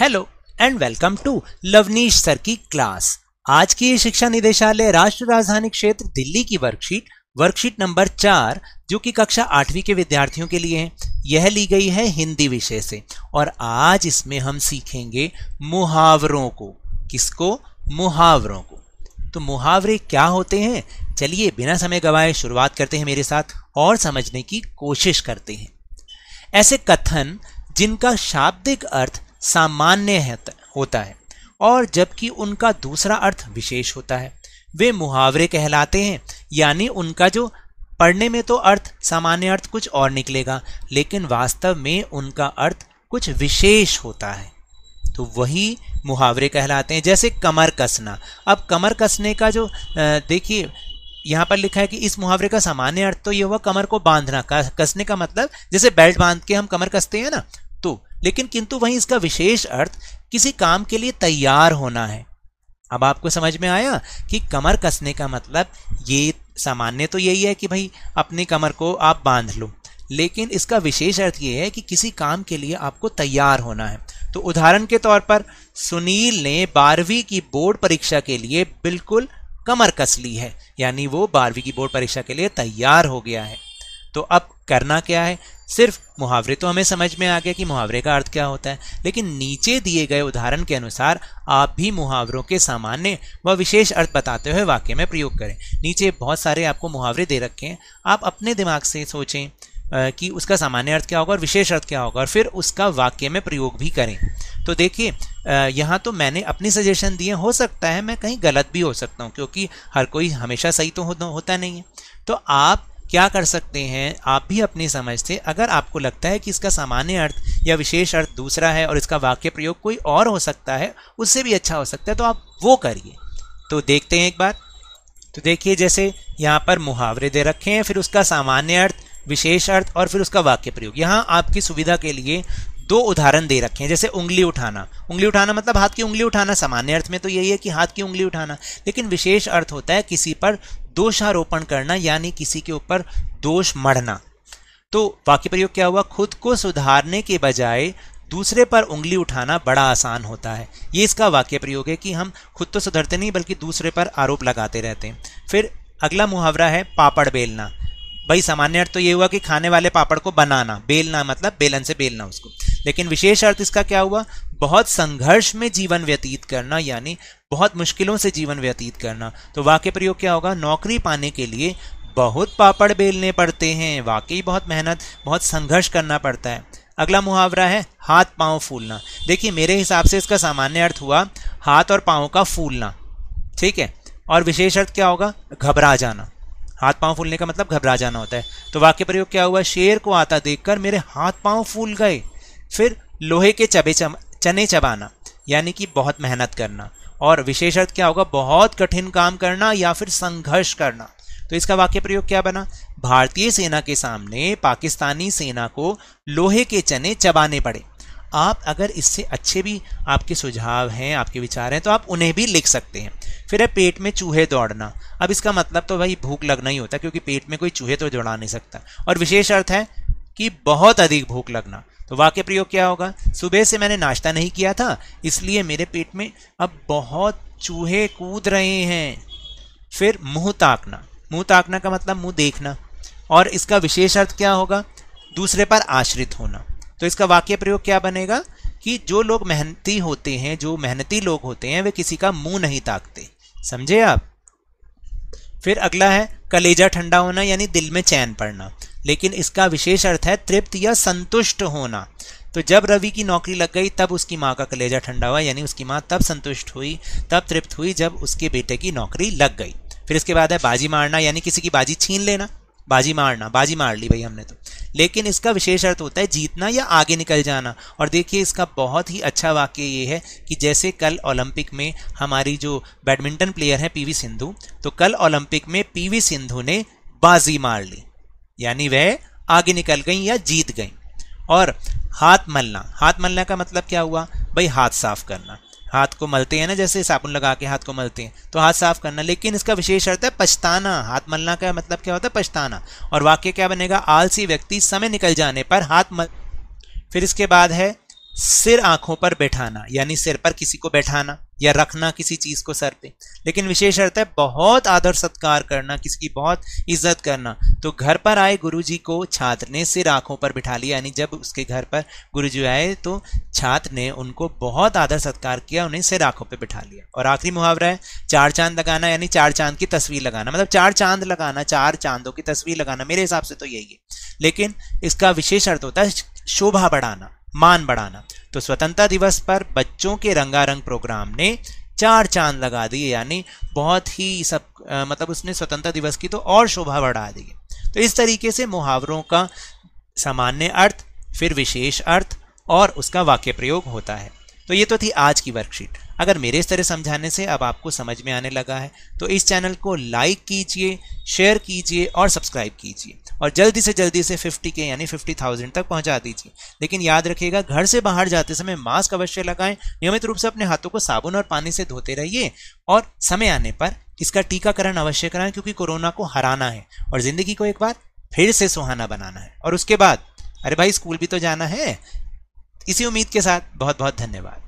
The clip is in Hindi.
hello and welcome to Lovneesh sir की क्लास आज की शिक्षा निदेशालय राष्ट्र राजधानी क्षेत्र दिल्ली की वर्कशीट वर्कशीट नंबर चार जो कि कक्षा आठवीं के विद्यार्थियों के लिए है यह ली गई है हिंदी विषय से और आज इसमें हम सीखेंगे मुहावरों को किसको मुहावरों को तो मुहावरे क्या होते हैं चलिए बिना समय गवाए शुरुआत करते हैं मेरे साथ और समझने की कोशिश करते हैं ऐसे कथन जिनका शाब्दिक अर्थ सामान्य होता है और जबकि उनका दूसरा अर्थ विशेष होता है वे मुहावरे कहलाते हैं यानी उनका जो पढ़ने में तो अर्थ सामान्य अर्थ कुछ और निकलेगा लेकिन वास्तव में उनका अर्थ कुछ विशेष होता है तो वही मुहावरे कहलाते हैं जैसे कमर कसना अब कमर कसने का जो देखिए यहाँ पर लिखा है कि इस मुहावरे का सामान्य अर्थ तो ये हुआ कमर को बांधना कसने का मतलब जैसे बेल्ट बांध के हम कमर कसते हैं ना लेकिन किंतु वहीं इसका विशेष अर्थ किसी काम के लिए तैयार होना है अब आपको समझ में आया कि कमर कसने का मतलब ये सामान्य तो यही है कि भाई अपनी कमर को आप बांध लो लेकिन इसका विशेष अर्थ ये है कि किसी काम के लिए आपको तैयार होना है तो उदाहरण के तौर पर सुनील ने बारहवीं की बोर्ड परीक्षा के लिए बिल्कुल कमर कस ली है यानी वो बारहवीं की बोर्ड परीक्षा के लिए तैयार हो गया है तो अब करना क्या है सिर्फ मुहावरे तो हमें समझ में आ गया कि मुहावरे का अर्थ क्या होता है लेकिन नीचे दिए गए उदाहरण के अनुसार आप भी मुहावरों के सामान्य व विशेष अर्थ बताते हुए वाक्य में प्रयोग करें नीचे बहुत सारे आपको मुहावरे दे रखे हैं आप अपने दिमाग से सोचें कि उसका सामान्य अर्थ क्या होगा और विशेष अर्थ क्या होगा और फिर उसका वाक्य में प्रयोग भी करें तो देखिए यहाँ तो मैंने अपनी सजेशन दिए हो सकता है मैं कहीं गलत भी हो सकता हूँ क्योंकि हर कोई हमेशा सही तो होता नहीं है तो आप क्या कर सकते हैं आप भी अपनी समझ से अगर आपको लगता है कि इसका सामान्य अर्थ या विशेष अर्थ दूसरा है और इसका वाक्य प्रयोग कोई और हो सकता है उससे भी अच्छा हो सकता है तो आप वो करिए तो देखते हैं एक बार तो देखिए जैसे यहाँ पर मुहावरे दे रखे हैं फिर उसका सामान्य अर्थ विशेष अर्थ और फिर उसका वाक्य प्रयोग यहाँ आपकी सुविधा के लिए दो उदाहरण दे रखे हैं जैसे उंगली उठाना उंगली उठाना मतलब हाथ की उंगली उठाना सामान्य अर्थ में तो यही है कि हाथ की उंगली उठाना लेकिन विशेष अर्थ होता है किसी पर दोषारोपण करना यानी किसी के ऊपर दोष मढ़ना तो वाक्य प्रयोग क्या हुआ खुद को सुधारने के बजाय दूसरे पर उंगली उठाना बड़ा आसान होता है ये इसका वाक्य प्रयोग है कि हम खुद तो सुधरते नहीं बल्कि दूसरे पर आरोप लगाते रहते हैं फिर अगला मुहावरा है पापड़ बेलना भाई सामान्य अर्थ तो ये हुआ कि खाने वाले पापड़ को बनाना बेलना मतलब बेलन से बेलना उसको लेकिन विशेष अर्थ इसका क्या हुआ बहुत संघर्ष में जीवन व्यतीत करना यानी बहुत मुश्किलों से जीवन व्यतीत करना तो वाक्य प्रयोग क्या होगा नौकरी पाने के लिए बहुत पापड़ बेलने पड़ते हैं वाकई बहुत मेहनत बहुत संघर्ष करना पड़ता है अगला मुहावरा है हाथ पाँव फूलना देखिए मेरे हिसाब से इसका सामान्य अर्थ हुआ हाथ और पाँव का फूलना ठीक है और विशेष अर्थ क्या होगा घबरा जाना हाथ पाँव फूलने का मतलब घबरा जाना होता है तो वाक्य प्रयोग क्या हुआ शेर को आता देखकर मेरे हाथ पाँव फूल गए फिर लोहे के चबे चम, चने चबाना यानी कि बहुत मेहनत करना और विशेष अर्थ क्या होगा बहुत कठिन काम करना या फिर संघर्ष करना तो इसका वाक्य प्रयोग क्या बना भारतीय सेना के सामने पाकिस्तानी सेना को लोहे के चने चबाने पड़े आप अगर इससे अच्छे भी आपके सुझाव हैं आपके विचार हैं तो आप उन्हें भी लिख सकते हैं फिर है पेट में चूहे दौड़ना अब इसका मतलब तो भाई भूख लगना ही होता है क्योंकि पेट में कोई चूहे तो दौड़ा नहीं सकता और विशेष अर्थ है कि बहुत अधिक भूख लगना तो वाक्य प्रयोग क्या होगा सुबह से मैंने नाश्ता नहीं किया था इसलिए मेरे पेट में अब बहुत चूहे कूद रहे हैं फिर मुंह ताकना मुंह ताकना का मतलब मुंह देखना और इसका विशेष अर्थ क्या होगा दूसरे पर आश्रित होना तो इसका वाक्य प्रयोग क्या बनेगा कि जो लोग मेहनती होते हैं जो मेहनती लोग होते हैं वे किसी का मुंह नहीं ताकते समझे आप फिर अगला है कलेजा ठंडा होना यानी दिल में चैन पड़ना लेकिन इसका विशेष अर्थ है तृप्त या संतुष्ट होना तो जब रवि की नौकरी लग गई तब उसकी माँ का कलेजा ठंडा हुआ यानी उसकी माँ तब संतुष्ट हुई तब तृप्त हुई जब उसके बेटे की नौकरी लग गई फिर इसके बाद है बाजी मारना यानी किसी की बाजी छीन लेना बाजी मारना बाजी मार ली भाई हमने तो लेकिन इसका विशेष अर्थ होता है जीतना या आगे निकल जाना और देखिए इसका बहुत ही अच्छा वाक्य ये है कि जैसे कल ओलंपिक में हमारी जो बैडमिंटन प्लेयर हैं पीवी सिंधु तो कल ओलंपिक में पीवी सिंधु ने बाजी मार ली यानी वह आगे निकल गई या जीत गई और हाथ मलना हाथ मलना का मतलब क्या हुआ भाई हाथ साफ करना हाथ को मलते हैं ना जैसे साबुन लगा के हाथ को मलते हैं तो हाथ साफ करना लेकिन इसका विशेष अर्थ है पछताना हाथ मलना का मतलब क्या होता है पछताना और वाक्य क्या बनेगा आलसी व्यक्ति समय निकल जाने पर हाथ मल फिर इसके बाद है सिर आंखों पर बैठाना यानी सिर पर किसी को बैठाना या रखना किसी चीज को सर पे लेकिन विशेष अर्थ है बहुत आदर सत्कार करना किसी की बहुत इज्जत करना तो घर पर आए गुरुजी को छात्र ने सिर आंखों पर बिठा लिया यानी जब उसके घर पर गुरुजी आए तो छात्र ने उनको बहुत आदर सत्कार किया उन्हें सिर आंखों पर बिठा लिया और आखिरी मुहावरा है चार चांद लगाना यानी चार चांद की तस्वीर लगाना मतलब चार चांद लगाना चार चांदों की तस्वीर लगाना मेरे हिसाब से तो यही है लेकिन इसका विशेष अर्थ होता है शोभा बढ़ाना मान बढ़ाना तो स्वतंत्रता दिवस पर बच्चों के रंगारंग प्रोग्राम ने चार चांद लगा दिए यानी बहुत ही सब आ, मतलब उसने स्वतंत्रता दिवस की तो और शोभा बढ़ा दी तो इस तरीके से मुहावरों का सामान्य अर्थ फिर विशेष अर्थ और उसका वाक्य प्रयोग होता है तो ये तो थी आज की वर्कशीट अगर मेरे इस तरह समझाने से अब आपको समझ में आने लगा है तो इस चैनल को लाइक कीजिए शेयर कीजिए और सब्सक्राइब कीजिए और जल्दी से जल्दी से 50 के यानी 50,000 तक पहुंचा दीजिए लेकिन याद रखिएगा घर से बाहर जाते समय मास्क अवश्य लगाएं नियमित रूप से अपने हाथों को साबुन और पानी से धोते रहिए और समय आने पर इसका टीकाकरण अवश्य कराएं क्योंकि कोरोना को हराना है और ज़िंदगी को एक बार फिर से सुहाना बनाना है और उसके बाद अरे भाई स्कूल भी तो जाना है इसी उम्मीद के साथ बहुत बहुत धन्यवाद